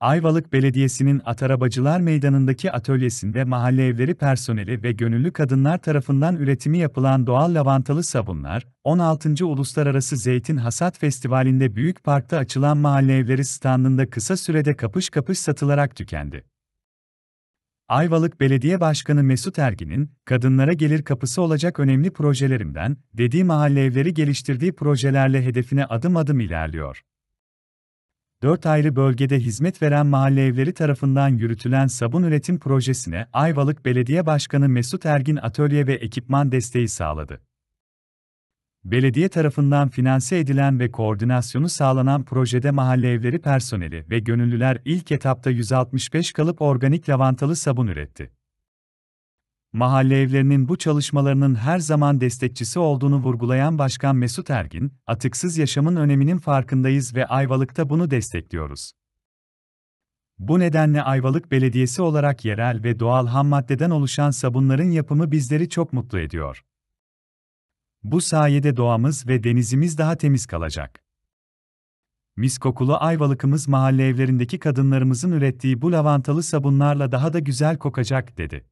Ayvalık Belediyesi'nin Atarabacılar Meydanı'ndaki atölyesinde mahalle evleri personeli ve gönüllü kadınlar tarafından üretimi yapılan doğal lavantalı sabunlar, 16. Uluslararası Zeytin Hasat Festivali'nde Büyük Park'ta açılan mahalle evleri standında kısa sürede kapış kapış satılarak tükendi. Ayvalık Belediye Başkanı Mesut Ergin'in, kadınlara gelir kapısı olacak önemli projelerimden, dediği mahalle evleri geliştirdiği projelerle hedefine adım adım ilerliyor. 4 ayrı bölgede hizmet veren mahalle evleri tarafından yürütülen sabun üretim projesine Ayvalık Belediye Başkanı Mesut Ergin atölye ve ekipman desteği sağladı. Belediye tarafından finanse edilen ve koordinasyonu sağlanan projede mahalle evleri personeli ve gönüllüler ilk etapta 165 kalıp organik lavantalı sabun üretti mahalle evlerinin bu çalışmalarının her zaman destekçisi olduğunu vurgulayan Başkan Mesut Ergin, atıksız yaşamın öneminin farkındayız ve Ayvalık'ta bunu destekliyoruz. Bu nedenle Ayvalık Belediyesi olarak yerel ve doğal ham maddeden oluşan sabunların yapımı bizleri çok mutlu ediyor. Bu sayede doğamız ve denizimiz daha temiz kalacak. Mis kokulu Ayvalık'ımız mahalle evlerindeki kadınlarımızın ürettiği bu lavantalı sabunlarla daha da güzel kokacak dedi.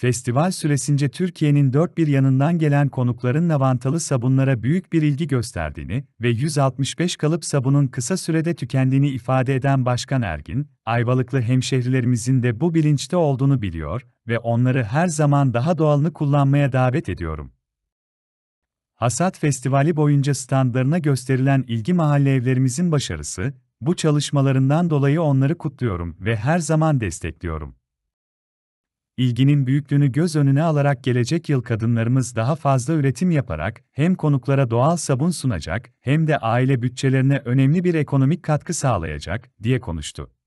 Festival süresince Türkiye'nin dört bir yanından gelen konukların lavantalı sabunlara büyük bir ilgi gösterdiğini ve 165 kalıp sabunun kısa sürede tükendiğini ifade eden Başkan Ergin, Ayvalıklı hemşehrilerimizin de bu bilinçte olduğunu biliyor ve onları her zaman daha doğalını kullanmaya davet ediyorum. Hasat Festivali boyunca standlarına gösterilen ilgi mahalle evlerimizin başarısı, bu çalışmalarından dolayı onları kutluyorum ve her zaman destekliyorum ilginin büyüklüğünü göz önüne alarak gelecek yıl kadınlarımız daha fazla üretim yaparak hem konuklara doğal sabun sunacak hem de aile bütçelerine önemli bir ekonomik katkı sağlayacak diye konuştu.